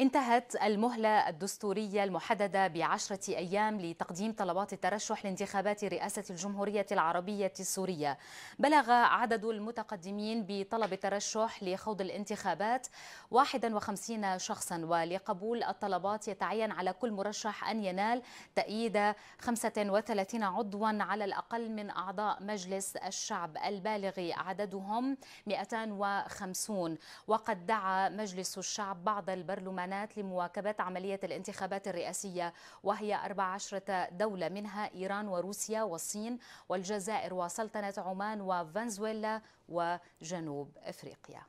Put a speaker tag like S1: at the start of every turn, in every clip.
S1: انتهت المهلة الدستورية المحددة بعشرة أيام لتقديم طلبات الترشح لانتخابات رئاسة الجمهورية العربية السورية بلغ عدد المتقدمين بطلب الترشح لخوض الانتخابات 51 شخصا ولقبول الطلبات يتعين على كل مرشح أن ينال تأييد 35 عضوا على الأقل من أعضاء مجلس الشعب البالغ عددهم 250 وقد دعا مجلس الشعب بعض البرلمان معاناة لمواكبة عملية الانتخابات الرئاسية وهي 14 دولة منها إيران وروسيا والصين والجزائر وسلطنة عمان وفنزويلا وجنوب أفريقيا.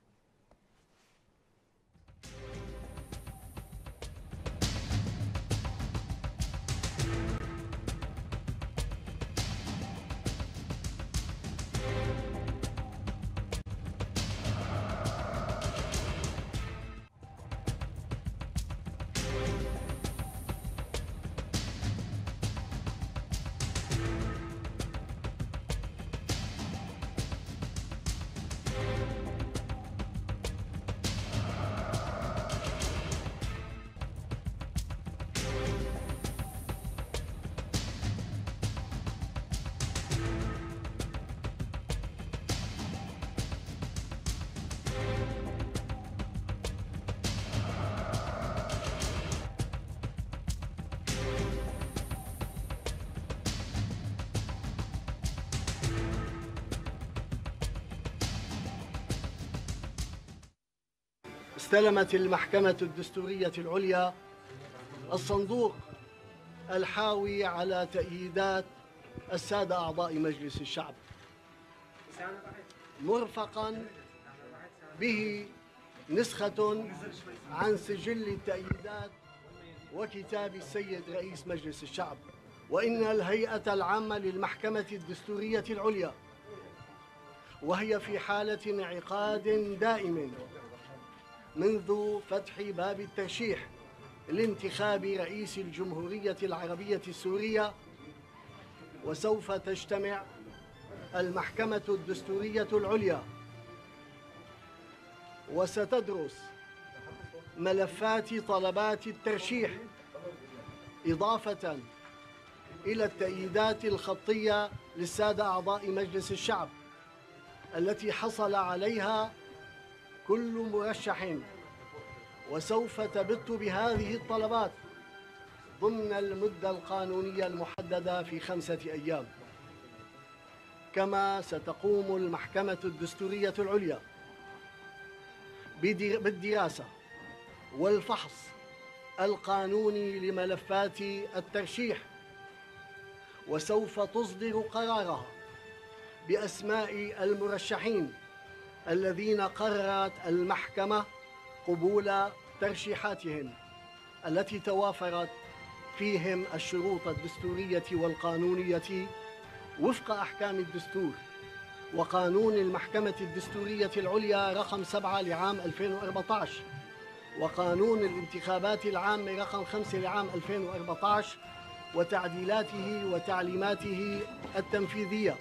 S2: استلمت المحكمة الدستورية العليا الصندوق الحاوي على تأييدات السادة أعضاء مجلس الشعب مرفقا به نسخة عن سجل التأييدات وكتاب السيد رئيس مجلس الشعب وإن الهيئة العامة للمحكمة الدستورية العليا وهي في حالة انعقاد دائم منذ فتح باب الترشيح لانتخاب رئيس الجمهورية العربية السورية وسوف تجتمع المحكمة الدستورية العليا وستدرس ملفات طلبات الترشيح إضافة إلى التأييدات الخطية للسادة أعضاء مجلس الشعب التي حصل عليها كل مرشح وسوف تبت بهذه الطلبات ضمن المدة القانونية المحددة في خمسة أيام كما ستقوم المحكمة الدستورية العليا بالدراسة والفحص القانوني لملفات الترشيح وسوف تصدر قرارها بأسماء المرشحين الذين قررت المحكمة قبول ترشيحاتهم التي توافرت فيهم الشروط الدستورية والقانونية وفق أحكام الدستور وقانون المحكمة الدستورية العليا رقم 7 لعام 2014 وقانون الانتخابات العامة رقم 5 لعام 2014 وتعديلاته وتعليماته التنفيذية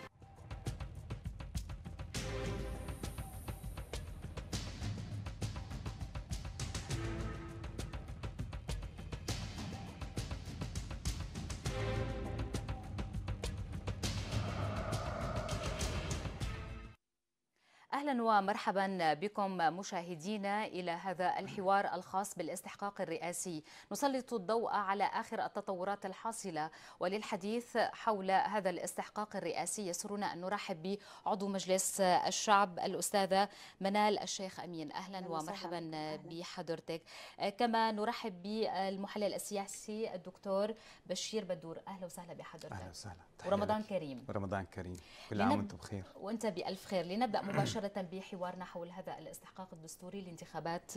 S1: ومرحبا بكم مشاهدينا إلى هذا الحوار الخاص بالاستحقاق الرئاسي نسلط الضوء على آخر التطورات الحاصلة وللحديث حول هذا الاستحقاق الرئاسي يسرنا أن نرحب بعضو مجلس الشعب الأستاذة منال الشيخ أمين أهلا ومرحبا بحضرتك كما نرحب بالمحلل السياسي الدكتور بشير بدور أهلا وسهلا بحضرتك أهلا
S3: وسهلا ورمضان كريم ورمضان كريم كل عام وانتم بخير
S1: وانت بالف خير لنبدا مباشره بحوارنا حول هذا الاستحقاق الدستوري للانتخابات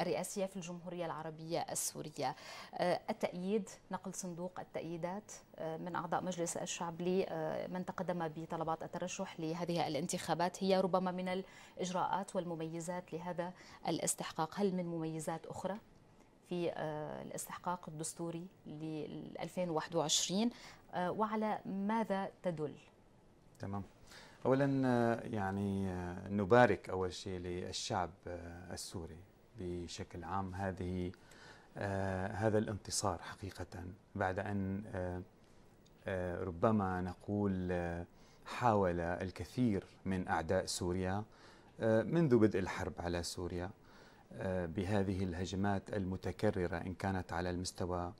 S1: الرئاسيه آه، في الجمهوريه العربيه السوريه آه، التأييد نقل صندوق التأييدات آه، من اعضاء مجلس الشعب لمن تقدم بطلبات الترشح لهذه الانتخابات هي ربما من الاجراءات والمميزات لهذا الاستحقاق هل من مميزات اخرى في الاستحقاق الدستوري ل 2021 آه، وعلى ماذا تدل
S3: تمام اولا آه، يعني آه، نبارك اول شيء للشعب السوري بشكل عام هذه هذا الانتصار حقيقه بعد ان ربما نقول حاول الكثير من اعداء سوريا منذ بدء الحرب على سوريا بهذه الهجمات المتكرره ان كانت على المستوى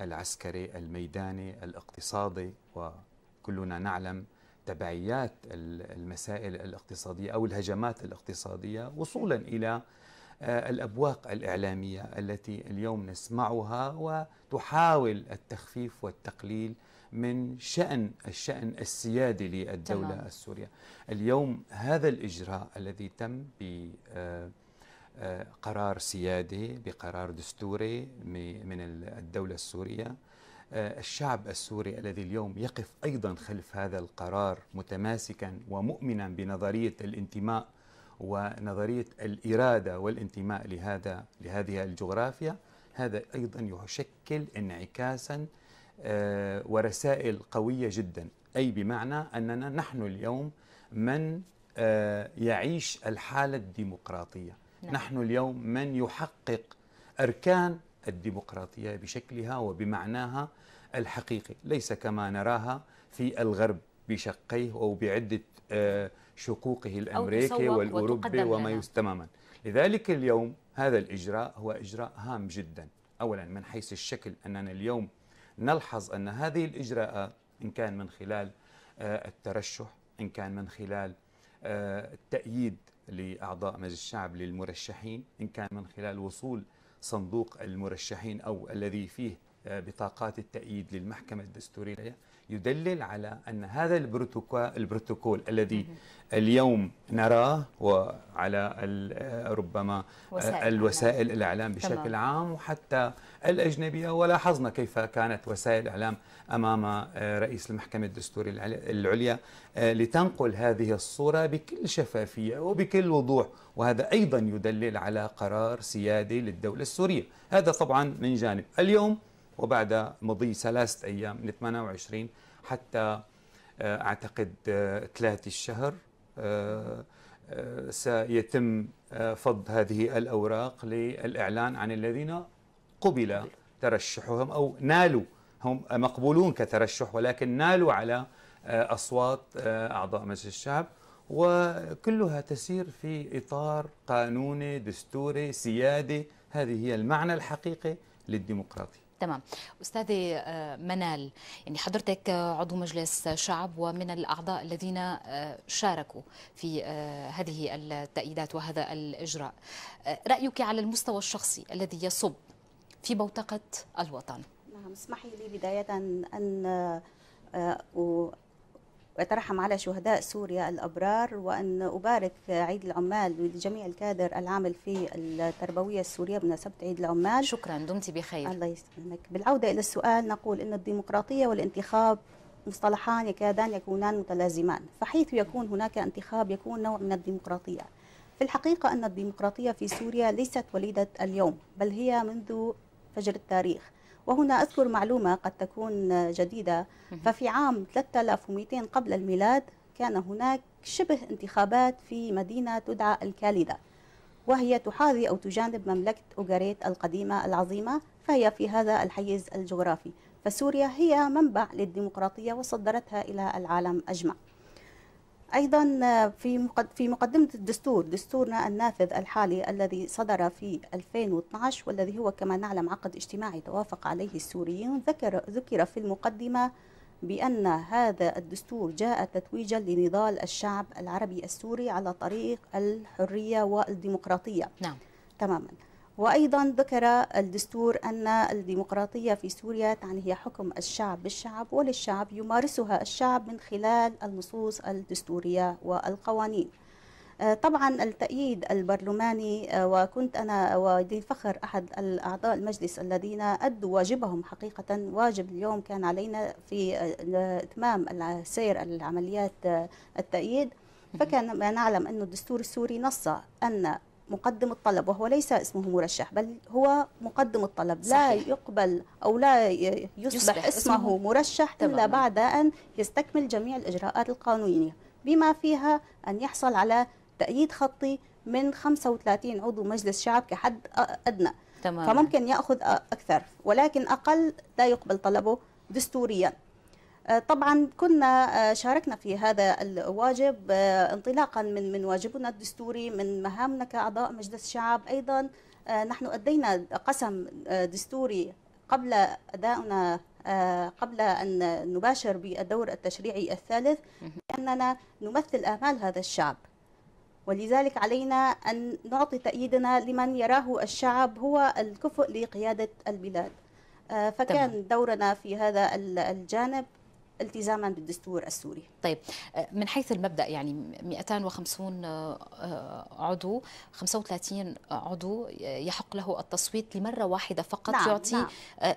S3: العسكري الميداني الاقتصادي وكلنا نعلم تبعيات المسائل الاقتصادية أو الهجمات الاقتصادية وصولا إلى آه، الأبواق الإعلامية التي اليوم نسمعها وتحاول التخفيف والتقليل من شأن الشأن السيادي للدولة السورية اليوم هذا الإجراء الذي تم ب آه، قرار سيادي بقرار دستوري من الدولة السورية آه، الشعب السوري الذي اليوم يقف أيضا خلف هذا القرار متماسكا ومؤمنا بنظرية الانتماء ونظرية الإرادة والانتماء لهذا لهذه الجغرافيا هذا أيضا يشكل انعكاسا آه، ورسائل قوية جدا أي بمعنى أننا نحن اليوم من آه، يعيش الحالة الديمقراطية نعم. نحن اليوم من يحقق أركان الديمقراطية بشكلها وبمعناها الحقيقي ليس كما نراها في الغرب بشقيه أو بعدة آه، شقوقه الأمريكي والأوروبي وما يستماما لذلك اليوم هذا الإجراء هو إجراء هام جدا أولا من حيث الشكل أننا اليوم نلحظ أن هذه الإجراءات إن كان من خلال آه، الترشح إن كان من خلال آه، التأييد لأعضاء مجلس الشعب للمرشحين إن كان من خلال وصول صندوق المرشحين أو الذي فيه آه، بطاقات التأييد للمحكمة الدستورية يدلل على أن هذا البروتوكول, البروتوكول الذي اليوم نراه وعلى ربما وسائل الوسائل الإعلام بشكل تمام. عام وحتى الأجنبية ولاحظنا كيف كانت وسائل الإعلام أمام آه، رئيس المحكمة الدستورية العليا آه، لتنقل هذه الصورة بكل شفافية وبكل وضوح وهذا أيضا يدلل على قرار سيادي للدولة السورية هذا طبعا من جانب اليوم وبعد مضي ثلاثة أيام من 28 حتى آه، أعتقد آه، ثلاثة الشهر آه، سيتم فض هذه الأوراق للإعلان عن الذين قبل ترشحهم أو نالوا هم مقبولون كترشح ولكن نالوا على أصوات أعضاء مجلس الشعب وكلها تسير في إطار قانوني دستوري سيادي هذه هي المعنى الحقيقي للديمقراطية
S1: تمام أستاذة آه، منال يعني حضرتك آه، عضو مجلس شعب ومن الأعضاء الذين آه، شاركوا في هذه التأييدات وهذا الإجراء رأيك على المستوى الشخصي الذي يصب في بوتقة الوطن
S4: نعم اسمحي لي بداية أن وأترحم على شهداء سوريا الأبرار وأن أبارك عيد العمال ولجميع الكادر العامل في التربوية السورية بمناسبة عيد العمال شكرا دمت بخير الله يسلمك بالعودة إلى السؤال نقول أن الديمقراطية والانتخاب مصطلحان يكادان يكونان متلازمان فحيث يكون هناك انتخاب يكون نوع من الديمقراطية في الحقيقة أن الديمقراطية في سوريا ليست وليدة اليوم بل هي منذ فجر التاريخ وهنا أذكر معلومة قد تكون جديدة ففي عام 3200 قبل الميلاد كان هناك شبه انتخابات في مدينة تدعى الكاليدا وهي تحاذي أو تجانب مملكة أوغاريت القديمة العظيمة فهي في هذا الحيز الجغرافي فسوريا هي منبع للديمقراطية وصدرتها إلى العالم أجمع ايضا في في مقدمه الدستور دستورنا النافذ الحالي الذي صدر في 2012 والذي هو كما نعلم عقد اجتماعي توافق عليه السوريين ذكر ذكر في المقدمه بأن هذا الدستور جاء تتويجا لنضال الشعب العربي السوري على طريق الحرية والديمقراطية نعم تماما وأيضا ذكر الدستور أن الديمقراطية في سوريا تعني هي حكم الشعب بالشعب وللشعب يمارسها الشعب من خلال النصوص الدستورية والقوانين آه، طبعا التأييد البرلماني آه، وكنت أنا ودي فخر أحد الأعضاء المجلس الذين أدوا واجبهم حقيقة واجب اليوم كان علينا في آه، إتمام سير العمليات التأييد فكان ما نعلم أن الدستور السوري نص أن مقدم الطلب وهو ليس اسمه مرشح بل هو مقدم الطلب صحيح. لا يقبل أو لا يصبح, يصبح اسمه, اسمه مرشح تماما. إلا بعد أن يستكمل جميع الإجراءات القانونية بما فيها أن يحصل على تأييد خطي من 35 عضو مجلس شعب كحد أدنى تمام. فممكن يأخذ أكثر ولكن أقل لا يقبل طلبه دستوريا طبعا كنا آه، شاركنا في هذا الواجب آه، انطلاقا من من واجبنا الدستوري من مهامنا كاعضاء مجلس الشعب ايضا آه، نحن ادينا قسم دستوري قبل ادائنا قبل ان نباشر بالدور التشريعي الثالث باننا نمثل امال هذا الشعب ولذلك علينا ان نعطي تأييدنا لمن يراه الشعب هو الكفؤ لقياده البلاد فكان دورنا في هذا الجانب التزاما بالدستور السوري طيب آه، من حيث المبدا يعني 250 آه،
S1: آه، عضو 35 عضو يحق له التصويت لمره واحده فقط نعم يعطي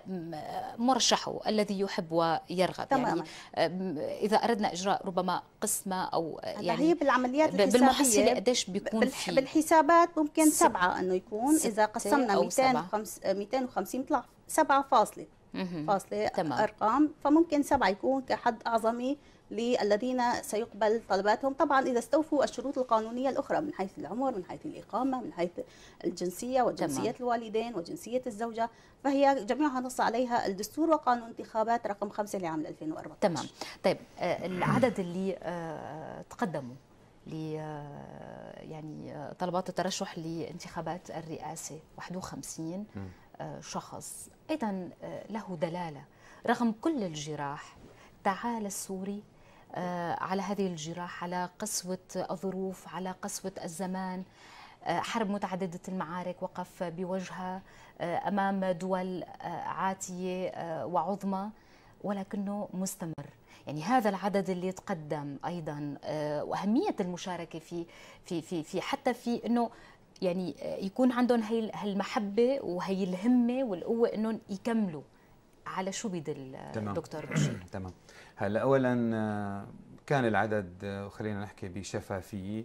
S1: نعم. مرشحه الذي يحب ويرغب يعني، تماما. يعني اذا اردنا اجراء ربما قسمه او يعني هي بالعمليات الحسابيه بالمحصله قديش
S4: بيكون في بالحسابات ممكن سبعه انه يكون اذا قسمنا 250 250 طلع 7 فاصله فاصلة أرقام فممكن سبعة يكون كحد أعظمي للذين سيقبل طلباتهم طبعا إذا استوفوا الشروط القانونية الأخرى من حيث العمر من حيث الإقامة من حيث الجنسية وجنسية تمام. الوالدين وجنسية الزوجة فهي جميعها نص عليها الدستور وقانون انتخابات رقم 5 لعام 2014 تمام
S1: طيب آه، العدد اللي آه، تقدموا ل آه، يعني طلبات الترشح لانتخابات الرئاسة 51 شخص أيضا آه، له دلالة رغم كل الجراح تعالى السوري آه، على هذه الجراح على قسوة الظروف على قسوة الزمان آه، حرب متعددة المعارك وقف بوجهها أمام دول عاتية وعظمى ولكنه مستمر يعني هذا العدد اللي تقدم ايضا واهميه المشاركه في في في في حتى في انه يعني آه، يكون عندهم هي هالمحبه وهي الهمه والقوه انهم يكملوا على شو بيدل آه، دكتور بشير
S3: تمام هلا اولا آه، كان العدد خلينا نحكي بشفافيه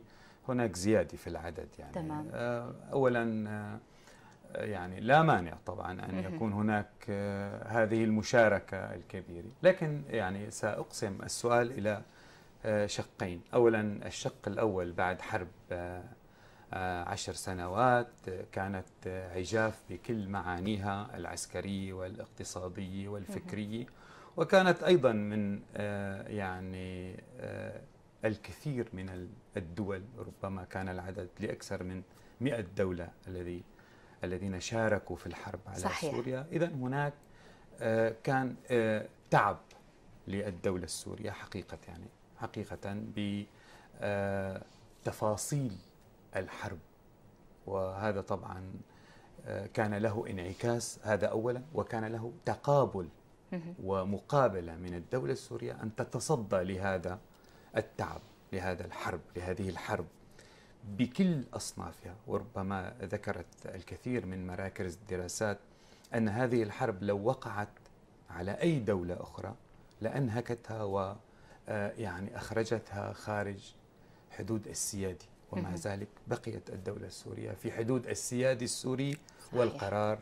S3: هناك زياده في العدد يعني تمام. اولا يعني لا مانع طبعا ان يكون هناك هذه المشاركه الكبيره لكن يعني ساقسم السؤال الى شقين اولا الشق الاول بعد حرب آه، عشر سنوات آه، كانت آه، عجاف بكل معانيها العسكرية والاقتصادية والفكرية وكانت أيضا من يعني الكثير من الدول ربما كان العدد لأكثر من 100 دولة الذي الذين شاركوا في الحرب على صحيح. سوريا إذا هناك كان تعب للدولة السورية حقيقة يعني حقيقة بتفاصيل الحرب وهذا طبعا آه، كان له انعكاس هذا اولا وكان له تقابل ومقابله من الدوله السوريه ان تتصدى لهذا التعب لهذا الحرب لهذه الحرب بكل اصنافها وربما ذكرت الكثير من مراكز الدراسات ان هذه الحرب لو وقعت على اي دوله اخرى لانهكتها و آه، يعني اخرجتها خارج حدود السيادي ومع ذلك بقيت الدولة السورية في حدود السيادة السوري والقرار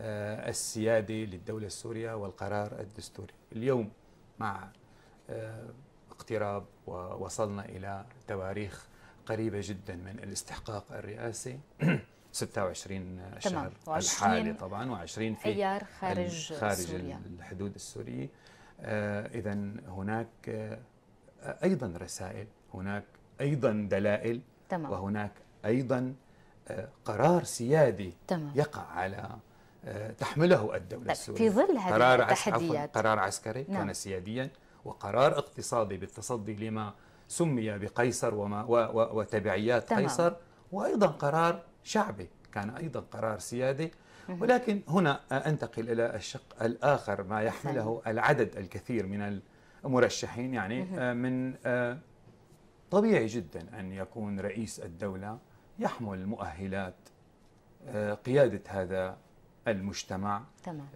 S3: آه، السيادي للدولة السورية والقرار الدستوري اليوم مع آه، اقتراب ووصلنا إلى تواريخ قريبة جدا من الاستحقاق الرئاسي 26 شهر الحالي طبعا و20 في أيار خارج, خارج سوريا. الحدود السورية آه، إذا هناك أيضا رسائل هناك أيضا دلائل تمام. وهناك أيضا آه، قرار سيادي تمام. يقع على آه، تحمله الدولة طيب، السورية في ظل هذه قرار التحديات قرار عسكري نعم. كان سياديا وقرار اقتصادي بالتصدي لما سمي بقيصر وما و و وتبعيات تمام. قيصر وأيضا قرار شعبي كان أيضا قرار سيادي ولكن هنا آه، أنتقل إلى الشق الآخر ما يحمله العدد الكثير من المرشحين يعني من طبيعي جدا أن يكون رئيس الدولة يحمل مؤهلات آه، قيادة هذا المجتمع تمام.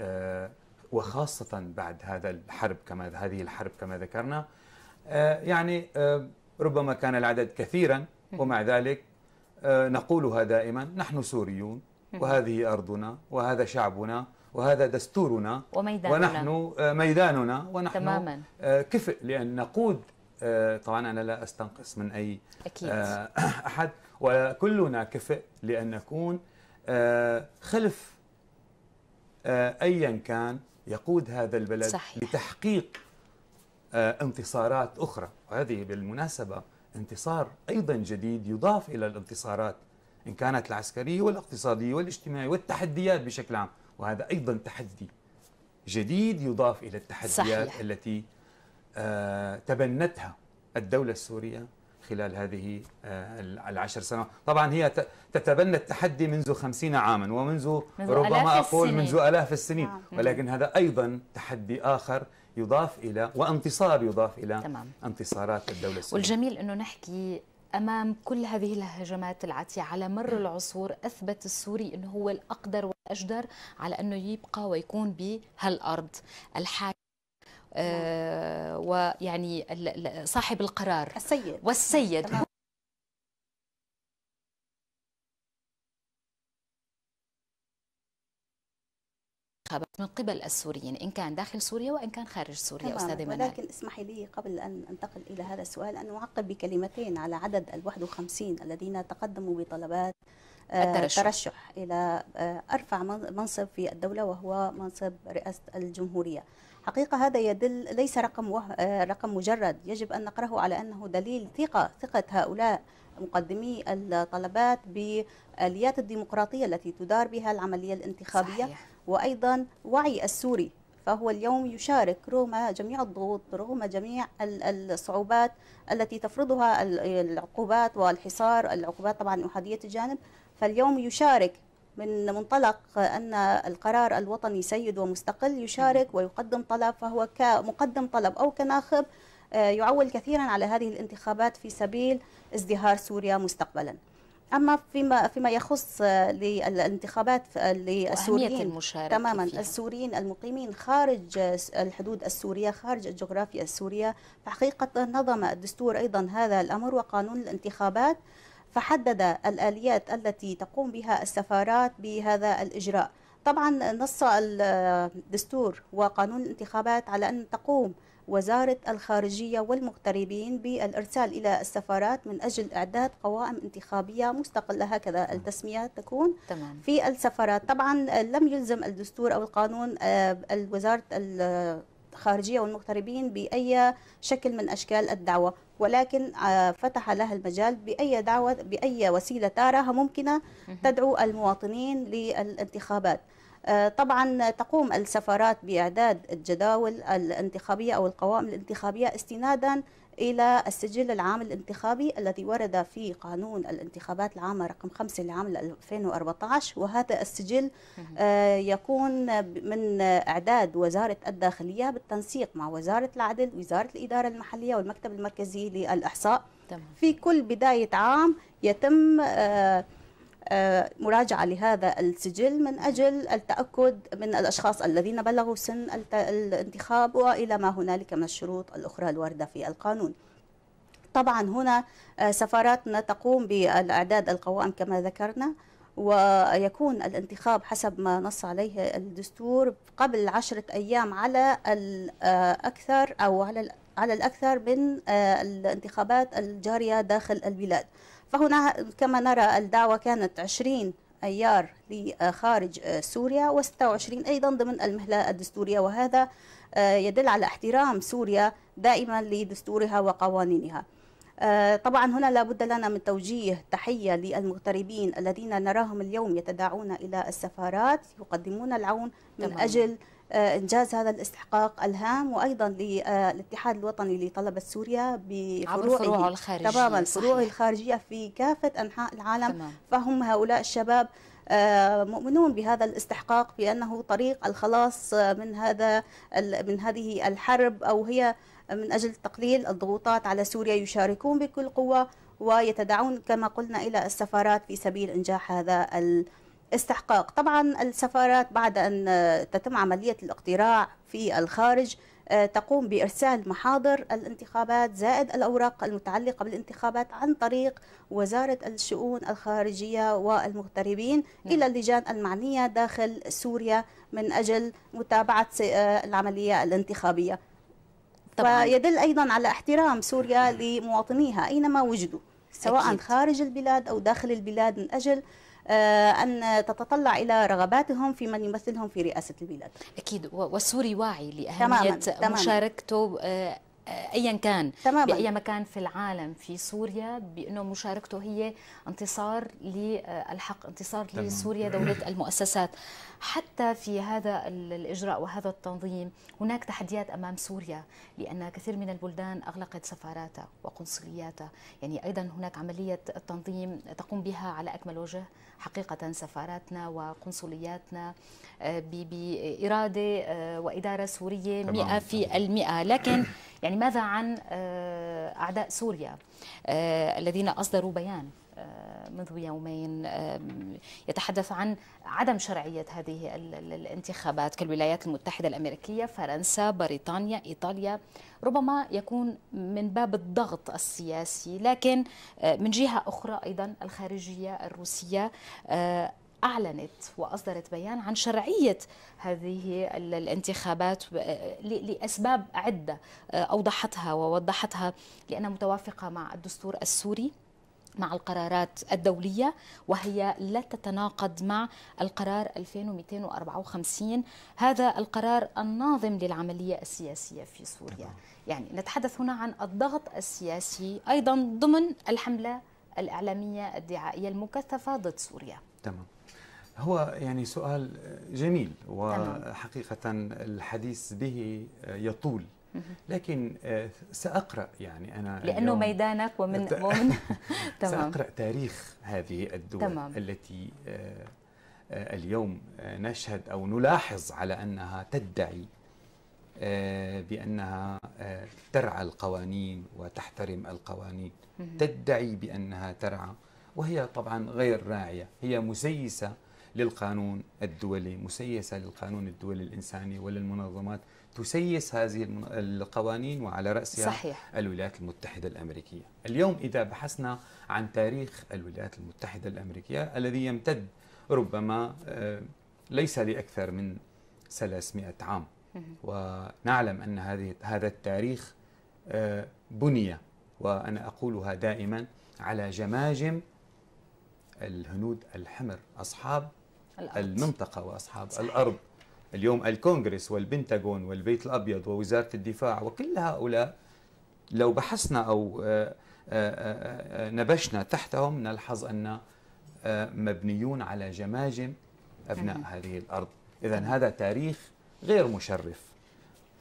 S3: آه، وخاصة بعد هذا الحرب كما هذه الحرب كما ذكرنا آه، يعني ربما كان العدد كثيرا ومع ذلك نقولها دائما نحن سوريون وهذه أرضنا وهذا شعبنا وهذا دستورنا
S1: وميداننا ونحن
S3: ميداننا
S1: ونحن تماما.
S3: كفء لأن نقود آه، طبعا أنا لا أستنقص من أي
S1: أكيد. آه،
S3: أحد وكلنا كفء لأن نكون آه، خلف أيا كان يقود هذا البلد صحيح. لتحقيق انتصارات أخرى وهذه بالمناسبة انتصار أيضا جديد يضاف إلى الانتصارات إن كانت العسكرية والاقتصادية والاجتماعية والتحديات بشكل عام وهذا أيضا تحدي جديد يضاف إلى التحديات صحيح. التي آه، تبنتها الدولة السورية خلال هذه آه، العشر سنوات طبعا هي تتبنى التحدي منذ خمسين عاما ومنذ منذ ربما أقول السنين. منذ ألاف السنين آه. ولكن هذا أيضا تحدي آخر يضاف إلى وانتصار يضاف إلى تمام. انتصارات الدولة السورية والجميل
S1: أنه نحكي أمام كل هذه الهجمات العاتية على مر نعم. العصور أثبت السوري أنه هو الأقدر والأجدر على أنه يبقى ويكون بهالأرض الحاكم آه، ويعني صاحب القرار السيد والسيد تمام. من قبل السوريين إن كان داخل سوريا وإن كان خارج سوريا أستاذة منال ولكن
S4: اسمحي لي قبل أن أنتقل إلى هذا السؤال أن أعقب بكلمتين على عدد ال 51 الذين تقدموا بطلبات آه، الترشح. ترشح إلى آه، أرفع منصب في الدولة وهو منصب رئاسة الجمهورية حقيقة هذا يدل ليس رقم وه... آه، رقم مجرد يجب أن نقرأه على أنه دليل ثقة ثقة هؤلاء مقدمي الطلبات باليات الديمقراطية التي تدار بها العملية الانتخابية صحيح. وأيضا وعي السوري فهو اليوم يشارك رغم جميع الضغوط رغم جميع الصعوبات التي تفرضها العقوبات والحصار العقوبات طبعا أحادية الجانب فاليوم يشارك من منطلق أن القرار الوطني سيد ومستقل يشارك ويقدم طلب فهو كمقدم طلب أو كناخب آه، يعول كثيرا على هذه الانتخابات في سبيل ازدهار سوريا مستقبلا اما فيما فيما يخص آه، للانتخابات آه، للسوريين تماما فيها. السوريين المقيمين خارج الحدود السوريه خارج الجغرافيا السوريه فحقيقه نظم الدستور ايضا هذا الامر وقانون الانتخابات فحدد الآليات التي تقوم بها السفارات بهذا الإجراء طبعا نص الدستور وقانون الانتخابات على أن تقوم وزارة الخارجية والمغتربين بالإرسال إلى السفارات من أجل إعداد قوائم انتخابية مستقلة هكذا التسمية تكون تمام. في السفارات طبعا لم يلزم الدستور أو القانون آه، وزارة الخارجية والمغتربين بأي شكل من أشكال الدعوة ولكن آه، فتح لها المجال بأي دعوة بأي وسيلة تاراها ممكنة تدعو المواطنين للانتخابات آه، طبعا تقوم السفارات بإعداد الجداول الانتخابية أو القوائم الانتخابية استنادا إلى السجل العام الانتخابي الذي ورد في قانون الانتخابات العامة رقم 5 لعام 2014 وهذا السجل آه، يكون من إعداد وزارة الداخلية بالتنسيق مع وزارة العدل وزارة الإدارة المحلية والمكتب المركزي للإحصاء في كل بداية عام يتم آه آه، مراجعة لهذا السجل من أجل التأكد من الأشخاص الذين بلغوا سن الانتخاب وإلى ما هنالك من الشروط الأخرى الواردة في القانون طبعا هنا آه، سفاراتنا تقوم بالإعداد القوائم كما ذكرنا ويكون الانتخاب حسب ما نص عليه الدستور قبل عشرة أيام على الأكثر آه، أو على على الأكثر من الانتخابات الجارية داخل البلاد فهنا كما نرى الدعوة كانت 20 أيار لخارج سوريا و26 أيضا ضمن المهلة الدستورية وهذا آه، يدل على احترام سوريا دائما لدستورها وقوانينها آه، طبعا هنا لا بد لنا من توجيه تحية للمغتربين الذين نراهم اليوم يتداعون إلى السفارات يقدمون العون من تمام. أجل إنجاز هذا الاستحقاق الهام وأيضا للاتحاد آه، الوطني لطلبة سوريا بفروعه فروعه الخارجية تماما فروعه الخارجية في كافة أنحاء العالم تمام. فهم هؤلاء الشباب آه، مؤمنون بهذا الاستحقاق بأنه طريق الخلاص آه، من هذا من هذه الحرب أو هي من أجل تقليل الضغوطات على سوريا يشاركون بكل قوة ويتدعون كما قلنا إلى السفارات في سبيل إنجاح هذا ال استحقاق طبعا السفارات بعد أن آه، تتم عملية الاقتراع في الخارج آه، تقوم بإرسال محاضر الانتخابات زائد الأوراق المتعلقة بالانتخابات عن طريق وزارة الشؤون الخارجية والمغتربين نعم. إلى اللجان المعنية داخل سوريا من أجل متابعة آه، العملية الانتخابية طبعاً. ويدل أيضا على احترام سوريا نعم. لمواطنيها أينما وجدوا سواء أكيد. خارج البلاد أو داخل البلاد من أجل آه، أن تتطلع إلى رغباتهم في من يمثلهم في رئاسة البلاد أكيد والسوري واعي لأهمية تماماً. مشاركته آه،
S1: آه، ايا كان تماما. باي مكان في العالم في سوريا بانه مشاركته هي انتصار للحق آه، انتصار تمام. لسوريا دوله المؤسسات حتى في هذا الاجراء وهذا التنظيم هناك تحديات امام سوريا لان كثير من البلدان اغلقت سفاراتها وقنصلياتها يعني ايضا هناك عمليه التنظيم تقوم بها على اكمل وجه حقيقه سفاراتنا وقنصلياتنا آه، باراده واداره سوريه 100% لكن يعني يعني ماذا عن آه، أعداء سوريا آه، الذين أصدروا بيان آه، منذ يومين يتحدث عن عدم شرعية هذه الانتخابات كالولايات المتحدة الأمريكية فرنسا بريطانيا إيطاليا ربما يكون من باب الضغط السياسي لكن من جهة أخرى أيضا الخارجية الروسية أعلنت وأصدرت بيان عن شرعية هذه الانتخابات آه، لأسباب عدة آه، أوضحتها ووضحتها لأنها متوافقة مع الدستور السوري مع القرارات الدولية وهي لا تتناقض مع القرار 2254 هذا القرار الناظم للعملية السياسية في سوريا يعني نتحدث هنا عن الضغط السياسي أيضا ضمن الحملة الإعلامية الدعائية المكثفة ضد سوريا
S3: تمام هو يعني سؤال جميل وحقيقة الحديث به يطول لكن آه، سأقرأ يعني أنا لأنه
S1: ميدانك ومن ومن سأقرأ
S3: تاريخ هذه الدول تمام. التي آه، آه، اليوم نشهد أو نلاحظ على أنها تدعي بأنها ترعى القوانين وتحترم القوانين تدعي بأنها ترعى وهي طبعا غير راعية هي مسيسة للقانون الدولي مسيسة للقانون الدولي الإنساني وللمنظمات تسيس هذه القوانين وعلى رأسها صحيح. الولايات المتحدة الأمريكية اليوم إذا بحثنا عن تاريخ الولايات المتحدة الأمريكية الذي يمتد ربما آه، ليس لأكثر من 300 عام ونعلم أن هذه هذا التاريخ آه، بني وأنا أقولها دائما على جماجم الهنود الحمر أصحاب الأرض. المنطقة وأصحاب صحيح. الأرض اليوم الكونغرس والبنتاغون والبيت الأبيض ووزارة الدفاع وكل هؤلاء لو بحثنا أو آه، آه، آه، نبشنا تحتهم نلحظ أن مبنيون على جماجم أبناء هذه الأرض إذا هذا تاريخ غير مشرف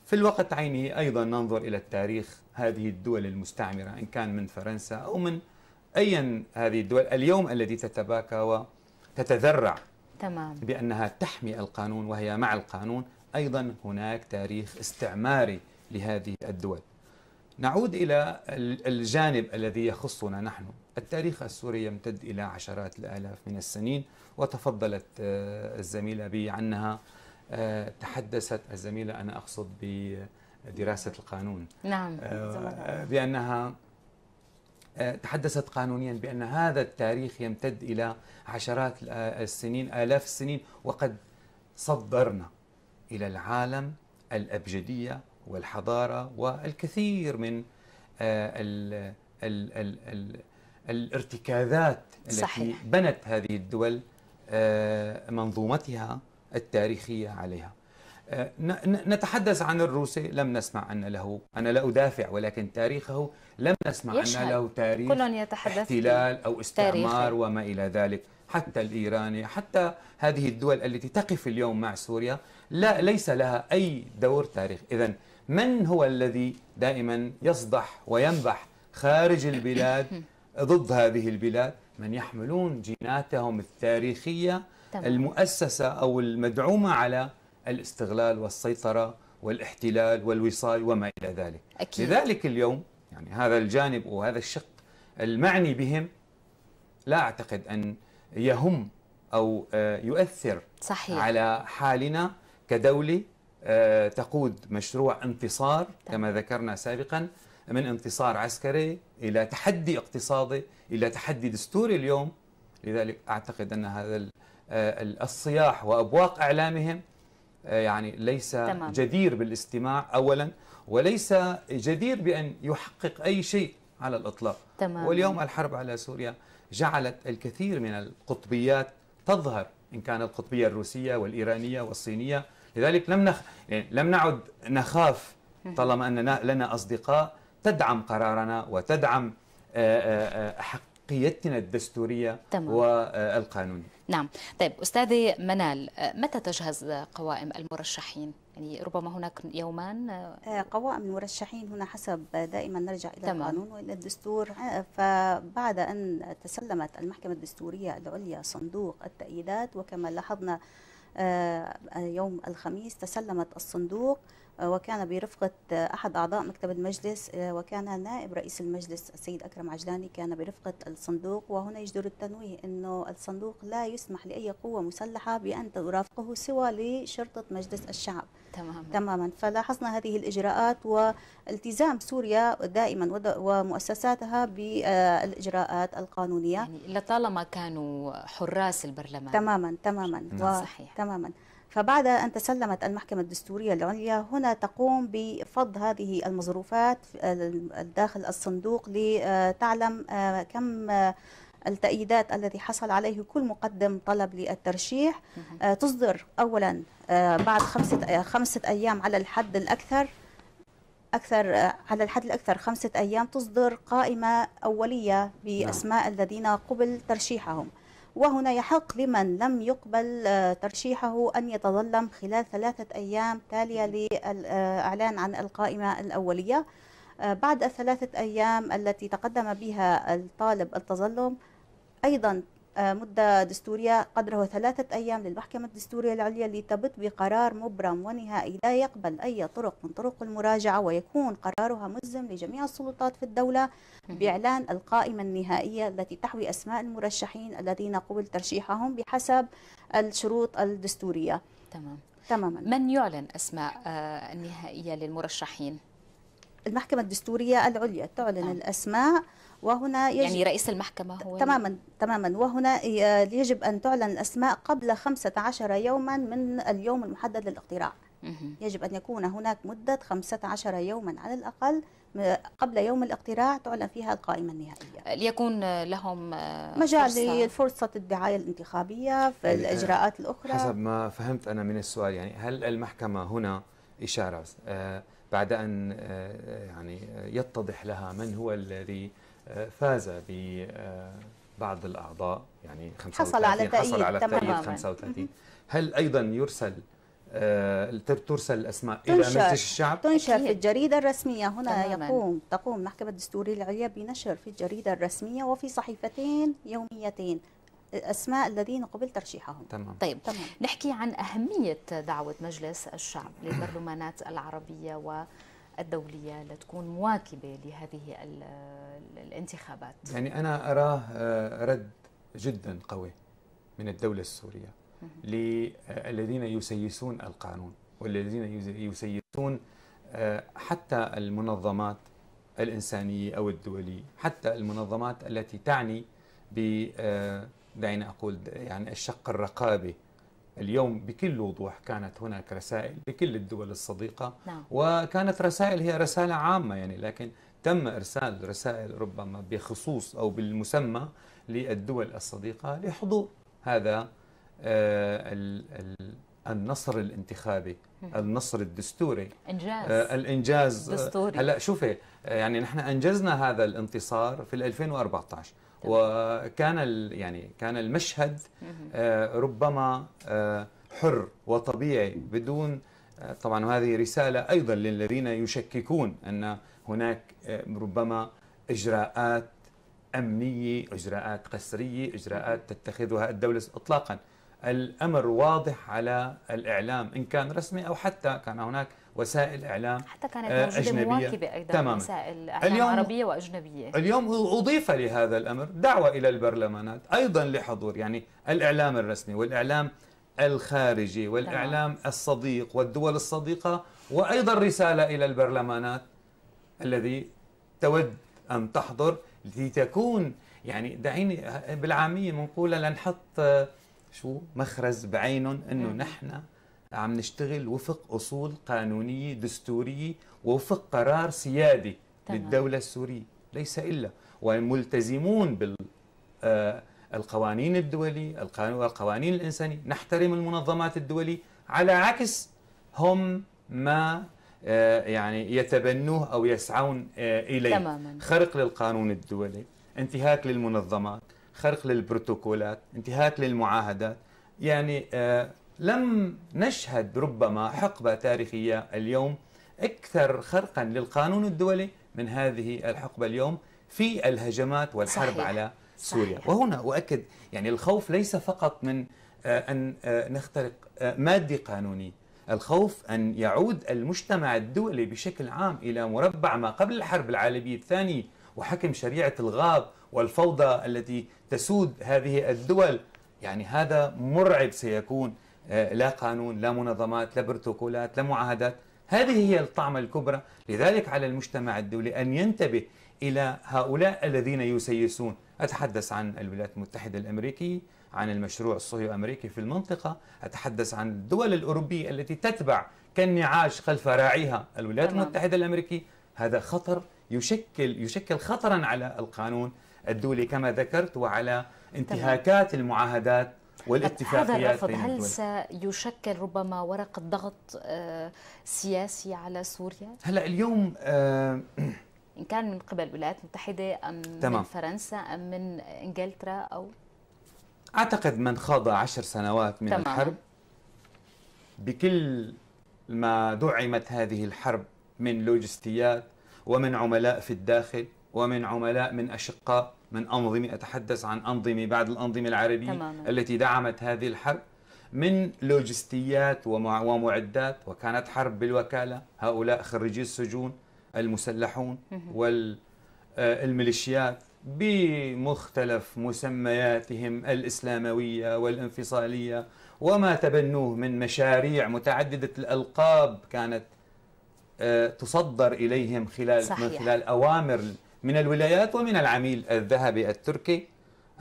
S3: في الوقت عينه أيضا ننظر إلى التاريخ هذه الدول المستعمرة إن كان من فرنسا أو من أي هذه الدول اليوم التي تتباكى وتتذرع تمام. بأنها تحمي القانون وهي مع القانون أيضا هناك تاريخ استعماري لهذه الدول نعود إلى الجانب الذي يخصنا نحن التاريخ السوري يمتد إلى عشرات الآلاف من السنين وتفضلت آه، الزميلة بي عنها آه، تحدثت الزميلة أنا أقصد بدراسة القانون نعم آه، بأنها آه، تحدثت قانونيا بأن هذا التاريخ يمتد إلى عشرات آه، السنين آلاف السنين وقد صدرنا إلى العالم الأبجدية والحضارة والكثير من آه، ال ال ال ال الارتكازات التي صحيح. بنت هذه الدول منظومتها التاريخية عليها آه، نتحدث عن الروسي لم نسمع أن له أنا لا أدافع ولكن تاريخه لم نسمع أن له تاريخ
S1: يتحدث احتلال
S3: أو استعمار تاريخي. وما إلى ذلك حتى الإيراني حتى هذه الدول التي تقف اليوم مع سوريا لا ليس لها أي دور تاريخ إذا من هو الذي دائما يصدح وينبح خارج البلاد ضد هذه البلاد من يحملون جيناتهم التاريخية المؤسسة أو المدعومة على الاستغلال والسيطرة والاحتلال والوصال وما إلى ذلك أكيد. لذلك اليوم يعني هذا الجانب وهذا الشق المعني بهم لا أعتقد أن يهم أو آه، يؤثر صحيح. على حالنا كدولة آه، تقود مشروع انتصار كما ذكرنا سابقا من انتصار عسكري إلى تحدي اقتصادي إلى تحدي دستوري اليوم لذلك أعتقد أن هذا آه، الصياح وأبواق أعلامهم آه، يعني ليس تمام. جدير بالاستماع أولا وليس جدير بأن يحقق أي شيء على الإطلاق
S1: تمام. واليوم
S3: الحرب على سوريا جعلت الكثير من القطبيات تظهر إن كان القطبية الروسية والإيرانية والصينية لذلك لم نخ... يعني لم نعد نخاف طالما أننا لنا أصدقاء تدعم قرارنا وتدعم آه، آه، حقيتنا الدستورية تمام. والقانونية
S1: نعم طيب أستاذي منال آه، متى تجهز
S4: قوائم المرشحين؟ يعني ربما هناك يومان آه، آه، قوائم المرشحين هنا حسب دائما نرجع إلى تمام. القانون وإلى الدستور فبعد أن تسلمت المحكمة الدستورية العليا صندوق التأييدات وكما لاحظنا يوم الخميس تسلمت الصندوق وكان برفقة أحد أعضاء مكتب المجلس وكان نائب رئيس المجلس السيد أكرم عجلاني كان برفقة الصندوق وهنا يجدر التنويه أنه الصندوق لا يسمح لأي قوة مسلحة بأن ترافقه سوى لشرطة مجلس الشعب تماما تماما فلاحظنا هذه الإجراءات والتزام سوريا دائما ومؤسساتها بالإجراءات القانونية يعني لطالما كانوا حراس البرلمان تماما تماما نعم، صحيح تماما فبعد أن تسلمت المحكمة الدستورية العليا هنا تقوم بفض هذه المظروفات داخل الصندوق لتعلم آه، كم آه، التأييدات الذي حصل عليه كل مقدم طلب للترشيح آه، تصدر أولا بعد خمسة, خمسة أيام على الحد الأكثر أكثر على الحد الأكثر خمسة أيام تصدر قائمة أولية نعم. بأسماء الذين قبل ترشيحهم وهنا يحق لمن لم يقبل آه، ترشيحه أن يتظلم خلال ثلاثة أيام تالية للإعلان عن القائمة الأولية آه، بعد الثلاثة أيام التي تقدم بها الطالب التظلم أيضا آه، مدة دستورية قدره ثلاثة أيام للمحكمة الدستورية العليا لتبت بقرار مبرم ونهائي لا يقبل أي طرق من طرق المراجعة ويكون قرارها ملزم لجميع السلطات في الدولة بإعلان القائمة النهائية التي تحوي أسماء المرشحين الذين قبل ترشيحهم بحسب الشروط الدستورية تمام تماما من يعلن أسماء آه، النهائية للمرشحين؟ المحكمة الدستورية العليا تعلن آه. الأسماء وهنا يجب يعني رئيس المحكمة هو تماما تماما وهنا يجب أن تعلن الأسماء قبل 15 يوما من اليوم المحدد للاقتراع يجب أن يكون هناك مدة 15 يوما على الأقل قبل يوم الاقتراع تعلن فيها القائمة النهائية آه، ليكون آه، لهم آه، مجال لفرصة الدعاية الانتخابية في يعني، الإجراءات الأخرى حسب
S3: ما فهمت أنا من السؤال يعني هل المحكمة هنا إشارة بعد ان آه، يعني يتضح لها من هو الذي آه، فاز ببعض آه، الاعضاء يعني 35 حصل على تأييد 35 هل ايضا يرسل ترسل الاسماء الى مجلس الشعب
S4: تنشر في الجريده الرسميه هنا تماماً. يقوم تقوم المحكمه الدستوريه العليا بنشر في الجريده الرسميه وفي صحيفتين يوميتين اسماء الذين قبل ترشيحهم تمام. طيب تمام. نحكي عن اهميه
S1: دعوه مجلس الشعب للبرلمانات العربيه و الدولية لتكون مواكبة لهذه الانتخابات
S3: يعني أنا أراه آه، رد جدا قوي من الدولة السورية للذين آه، يسيسون القانون والذين يسيسون آه، حتى المنظمات الإنسانية أو الدولية حتى المنظمات التي تعني ب دعيني أقول يعني الشق الرقابي اليوم بكل وضوح كانت هناك رسائل لكل الدول الصديقة نعم. وكانت رسائل هي رسالة عامة يعني لكن تم إرسال رسائل ربما بخصوص أو بالمسمى للدول الصديقة لحضور هذا آه، النصر الانتخابي النصر الدستوري انجاز آه، الانجاز دستوري هلا شوفي آه، يعني نحن انجزنا هذا الانتصار في 2014 وكان يعني كان المشهد آه، ربما آه، حر وطبيعي بدون آه، طبعا هذه رسالة أيضا للذين يشككون أن هناك ربما إجراءات أمنية إجراءات قسرية إجراءات تتخذها الدولة إطلاقا الأمر واضح على الإعلام إن كان رسمي أو حتى كان هناك وسائل اعلام حتى
S1: كانت آه، اجنبيه مواكبه ايضا تماما. وسائل اعلام اليوم عربيه واجنبيه
S3: اليوم اضيف لهذا الامر دعوه الى البرلمانات ايضا لحضور يعني الاعلام الرسمي والاعلام الخارجي والاعلام تمام. الصديق والدول الصديقه وايضا رساله الى البرلمانات الذي تود ان تحضر لتكون يعني دعيني بالعاميه بنقولها لنحط آه، شو مخرز بعينهم انه نحن عم نشتغل وفق أصول قانونية دستورية وفق قرار سيادي تمام. للدولة السورية ليس إلا وملتزمون بال آه، القوانين الدولي والقوانين الإنسانية نحترم المنظمات الدولية على عكس هم ما آه، يعني يتبنوه أو يسعون آه، إليه تماما. خرق للقانون الدولي انتهاك للمنظمات خرق للبروتوكولات انتهاك للمعاهدات يعني لم نشهد ربما حقبة تاريخية اليوم أكثر خرقا للقانون الدولي من هذه الحقبة اليوم في الهجمات والحرب صحيح. على سوريا صحيح. وهنا أؤكد يعني الخوف ليس فقط من آه، أن آه، نخترق آه، مادي قانوني الخوف أن يعود المجتمع الدولي بشكل عام إلى مربع ما قبل الحرب العالمية الثانية وحكم شريعة الغاب والفوضى التي تسود هذه الدول يعني هذا مرعب سيكون آه، لا قانون لا منظمات لا بروتوكولات لا معاهدات هذه هي الطعمة الكبرى لذلك على المجتمع الدولي أن ينتبه إلى هؤلاء الذين يسيسون أتحدث عن الولايات المتحدة الأمريكية عن المشروع الصهيوني الأمريكي في المنطقة أتحدث عن الدول الأوروبية التي تتبع كالنعاش خلف راعيها الولايات تمام. المتحدة الأمريكية هذا خطر يشكل يشكل خطرا على القانون الدولي كما ذكرت وعلى انتهاكات المعاهدات والاتفاقيات هذا الرفض هل
S1: سيشكل ربما ورقة ضغط آه، سياسي على سوريا؟
S3: هلا اليوم آه،
S1: إن كان من قبل الولايات المتحدة أم تمام. من فرنسا أم من إنجلترا أو
S3: أعتقد من خاض عشر سنوات من تمام. الحرب بكل ما دعمت هذه الحرب من لوجستيات ومن عملاء في الداخل ومن عملاء من أشقاء من أنظمة أتحدث عن أنظمة بعد الأنظمة العربية تماما. التي دعمت هذه الحرب من لوجستيات ومعدات وكانت حرب بالوكالة هؤلاء خريجي السجون المسلحون والميليشيات آه، بمختلف مسمياتهم الإسلاموية والانفصالية وما تبنوه من مشاريع متعددة الألقاب كانت آه، تصدر إليهم خلال صحيح. من خلال أوامر من الولايات ومن العميل الذهبي التركي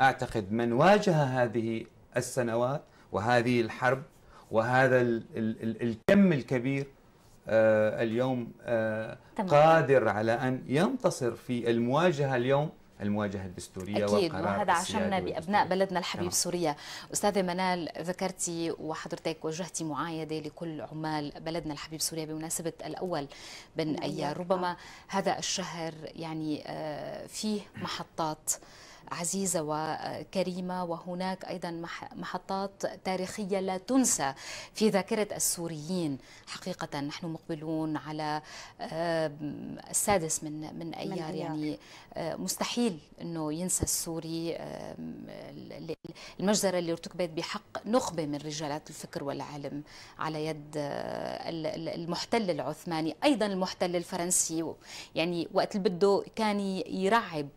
S3: أعتقد من واجه هذه السنوات وهذه الحرب وهذا ال ال الكم الكبير آه اليوم آه قادر على أن ينتصر في المواجهة اليوم المواجهه الدستوريه اكيد وهذا عشمنا بابناء
S1: بلدنا الحبيب سوريا استاذه منال ذكرتي وحضرتك وجهتي معايده لكل عمال بلدنا الحبيب سوريا بمناسبه الاول بن ايار ربما هذا الشهر يعني آه، فيه محطات عزيزة وكريمة وهناك أيضا محطات تاريخية لا تنسى في ذاكرة السوريين حقيقة نحن مقبلون على السادس من من أيار, من أيار. يعني آه، مستحيل أنه ينسى السوري المجزرة اللي ارتكبت بحق نخبة من رجالات الفكر والعلم على يد آه، المحتل العثماني أيضا المحتل الفرنسي يعني وقت اللي بده كان يرعب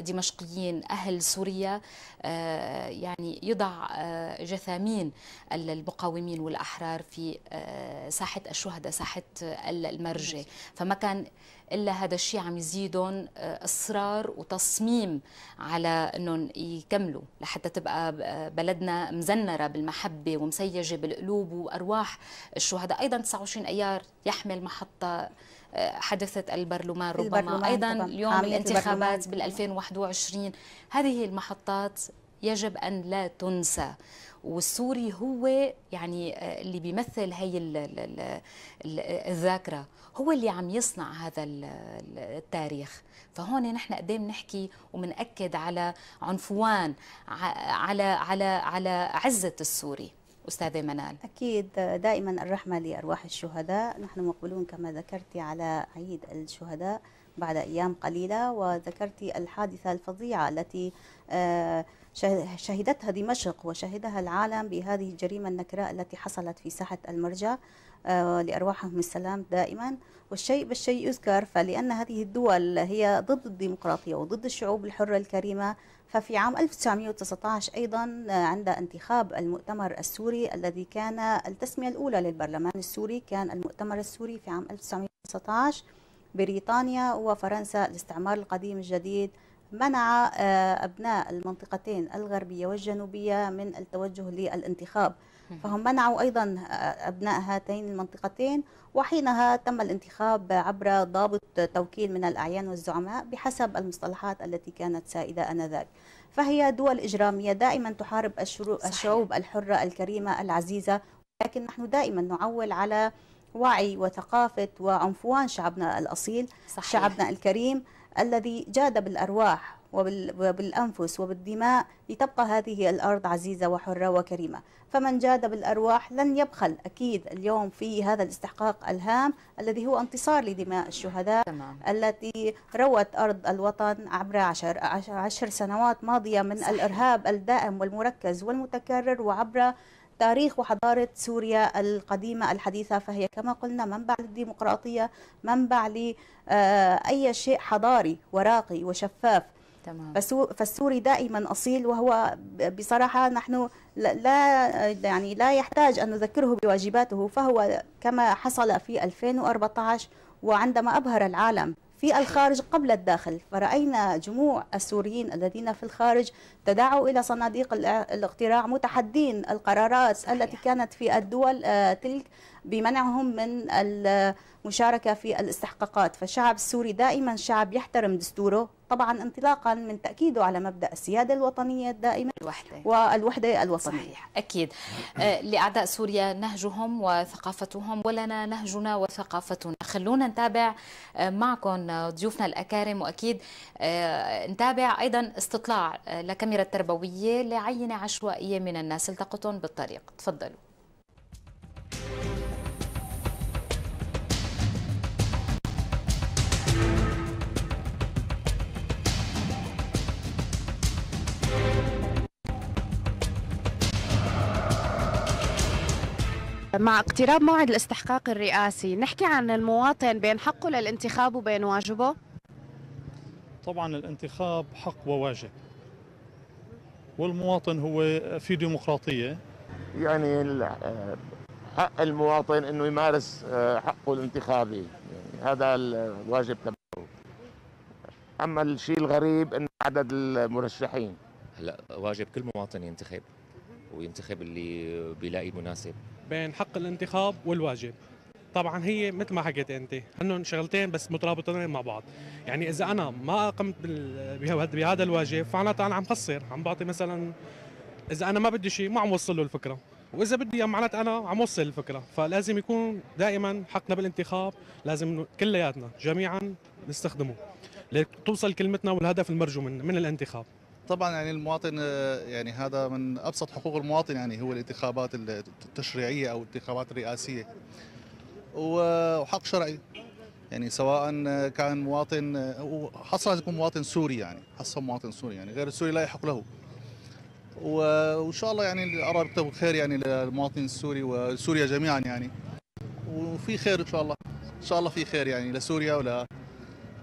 S1: دمشقيين أهل سوريا آه، يعني يضع آه، جثامين المقاومين والأحرار في آه، ساحة الشهداء ساحة المرجة فما كان إلا هذا الشيء عم يزيدهم إصرار وتصميم على أنهم يكملوا لحتى تبقى بلدنا مزنرة بالمحبة ومسيجة بالقلوب وأرواح الشهداء أيضا 29 أيار يحمل محطة حدثت البرلمان ربما البرلمان أيضا طبعا. اليوم الانتخابات بال 2021 هذه المحطات يجب أن لا تنسى والسوري هو يعني آه، اللي بيمثل هي الذاكرة هو اللي عم يصنع هذا التاريخ فهون نحن قدام نحكي ومنأكد على عنفوان
S4: على على على عزة السوري أستاذة منال أكيد دائما الرحمة لأرواح الشهداء نحن مقبلون كما ذكرتي على عيد الشهداء بعد أيام قليلة وذكرتي الحادثة الفظيعة التي آه، شهدتها دمشق وشهدها العالم بهذه الجريمة النكراء التي حصلت في ساحة المرجى آه، لأرواحهم السلام دائما والشيء بالشيء يذكر فلأن هذه الدول هي ضد الديمقراطية وضد الشعوب الحرة الكريمة ففي عام 1919 أيضا آه، عند انتخاب المؤتمر السوري الذي كان التسمية الأولى للبرلمان السوري كان المؤتمر السوري في عام 1919 بريطانيا وفرنسا الاستعمار القديم الجديد منع آه، أبناء المنطقتين الغربية والجنوبية من التوجه للانتخاب فهم منعوا أيضا آه، أبناء هاتين المنطقتين وحينها تم الانتخاب عبر ضابط توكيل من الأعيان والزعماء بحسب المصطلحات التي كانت سائدة آنذاك فهي دول إجرامية دائما تحارب الشعوب الحرة الكريمة العزيزة لكن نحن دائما نعول على وعي وثقافة وعنفوان شعبنا الأصيل صحيح. شعبنا الكريم الذي جاد بالأرواح وبالأنفس وبالدماء لتبقى هذه الأرض عزيزة وحرة وكريمة فمن جاد بالأرواح لن يبخل أكيد اليوم في هذا الاستحقاق الهام الذي هو انتصار لدماء الشهداء تمام. التي روت أرض الوطن عبر عشر, عشر, عشر سنوات ماضية من صحيح. الإرهاب الدائم والمركز والمتكرر وعبر تاريخ وحضارة سوريا القديمة الحديثة فهي كما قلنا منبع للديمقراطية منبع لأي شيء حضاري وراقي وشفاف تمام. فالسوري دائما أصيل وهو بصراحة نحن لا يعني لا يحتاج أن نذكره بواجباته فهو كما حصل في 2014 وعندما أبهر العالم في الخارج قبل الداخل فرأينا جموع السوريين الذين في الخارج تداعوا إلى صناديق الاقتراع متحدين القرارات صحيح. التي كانت في الدول آه، تلك بمنعهم من المشاركة في الاستحقاقات فالشعب السوري دائما شعب يحترم دستوره طبعا انطلاقا من تأكيده على مبدأ السيادة الوطنية الدائمة الوحدة. والوحدة الوطنيه صحيح أكيد آه، لأعداء سوريا نهجهم وثقافتهم
S1: ولنا نهجنا وثقافتنا خلونا نتابع آه، معكم ضيوفنا الأكارم وأكيد آه، نتابع أيضا استطلاع لكاميرا التربوية لعينة عشوائية من الناس التقطهم بالطريق تفضلوا
S4: مع اقتراب موعد الاستحقاق الرئاسي نحكي عن المواطن بين حقه للانتخاب وبين واجبه
S2: طبعا الانتخاب حق وواجب والمواطن هو في ديمقراطية يعني حق المواطن
S4: انه يمارس آه، حقه الانتخابي يعني هذا الواجب تبعه
S3: اما الشيء الغريب انه عدد المرشحين هلا واجب كل مواطن ينتخب وينتخب اللي بيلاقي مناسب
S2: بين حق الانتخاب والواجب طبعا هي مثل ما حكيت انت انهم شغلتين بس مترابطتين مع بعض
S4: يعني اذا انا ما قمت بهذا الواجب فمعناتها انا عم خسر عم بعطي مثلا اذا انا ما بدي شيء ما عم وصل له الفكره واذا بدي معناتها انا عم وصل الفكره فلازم يكون دائما حقنا بالانتخاب لازم كلياتنا جميعا نستخدمه لتوصل كلمتنا والهدف المرجو من, من الانتخاب
S2: طبعا يعني المواطن آه، يعني هذا من ابسط حقوق المواطن يعني هو الانتخابات التشريعيه او الانتخابات الرئاسيه وحق شرعي يعني سواء كان مواطن حصل آه، يكون مواطن سوري يعني حصل مواطن سوري يعني غير السوري لا يحق له وان شاء الله يعني الاراء بالتوفيق خير يعني للمواطن السوري وسوريا جميعا يعني وفي خير ان شاء الله ان شاء الله في خير يعني لسوريا ولا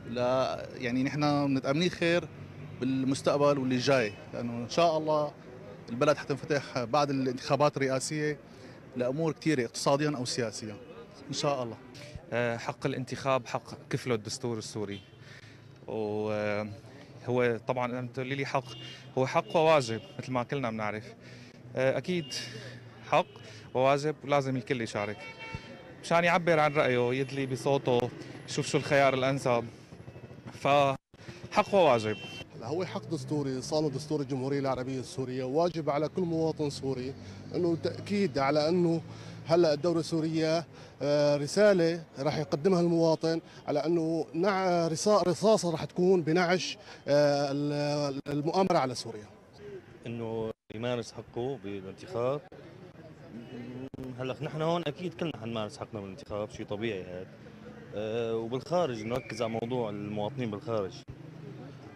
S2: لا يعني نحن متامنين خير بالمستقبل واللي جاي لانه ان شاء الله البلد حتنفتح بعد الانتخابات الرئاسيه لامور كثيره اقتصاديا او سياسيا ان شاء الله
S3: آه، حق الانتخاب حق كفله الدستور السوري وهو آه، طبعا انت تقولي لي حق هو حق وواجب مثل ما كلنا بنعرف آه، اكيد حق وواجب ولازم الكل يشارك مشان يعبر عن رايه يدلي بصوته يشوف شو الخيار الانسب
S2: فحق وواجب هو حق دستوري صالون دستور الجمهوريه العربيه السوريه واجب على كل مواطن سوري انه تاكيد على انه هلا الدوله السوريه آه، رساله راح يقدمها المواطن على انه نع رصاصه راح تكون بنعش آه، المؤامره على سوريا انه
S3: يمارس حقه بالانتخاب هلا نحن هون اكيد كلنا حنمارس حقنا بالانتخاب شيء طبيعي هذا آه، وبالخارج نركز على موضوع المواطنين
S2: بالخارج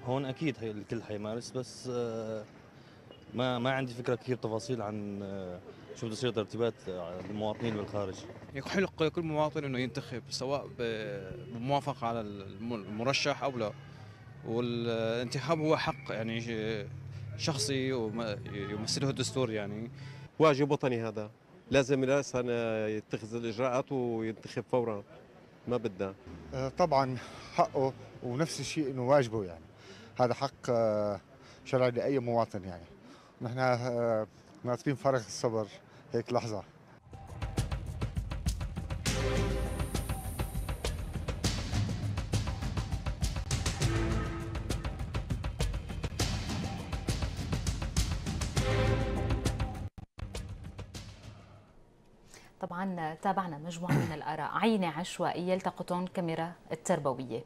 S2: هون اكيد هي الكل حيمارس بس آه، ما ما عندي فكره كثير تفاصيل عن آه، شو بده يصير ترتيبات آه، المواطنين بالخارج
S3: يحق يعني كل مواطن انه ينتخب سواء بموافقه على المرشح او لا والانتخاب هو حق يعني شخصي ويمثله الدستور يعني واجب وطني هذا لازم راسا يتخذ الاجراءات وينتخب فورا ما بدنا
S2: طبعا حقه ونفس الشيء انه واجبه يعني هذا حق آه، شرعي لاي مواطن يعني نحن آه، ناطرين فرق الصبر هيك لحظه
S1: طبعا آه، تابعنا مجموعه من الاراء عينه عشوائيه التقطون كاميرا التربويه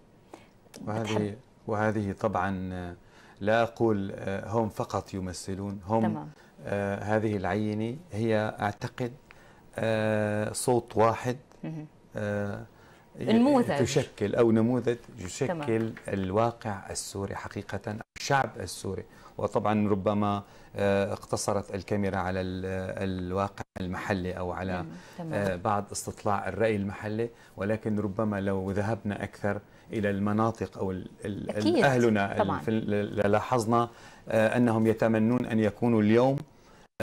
S3: وهذه وهذه طبعا آه، لا أقول آه، هم فقط يمثلون هم تمام. آه هذه العينة هي أعتقد آه صوت واحد آه نموذج تشكل أو نموذج يشكل تمام. الواقع السوري حقيقة الشعب السوري وطبعا ربما آه، اقتصرت الكاميرا على الواقع المحلي أو على بعض استطلاع الرأي المحلي ولكن ربما لو ذهبنا أكثر الى المناطق او اهلنا لاحظنا آه، انهم يتمنون ان يكونوا اليوم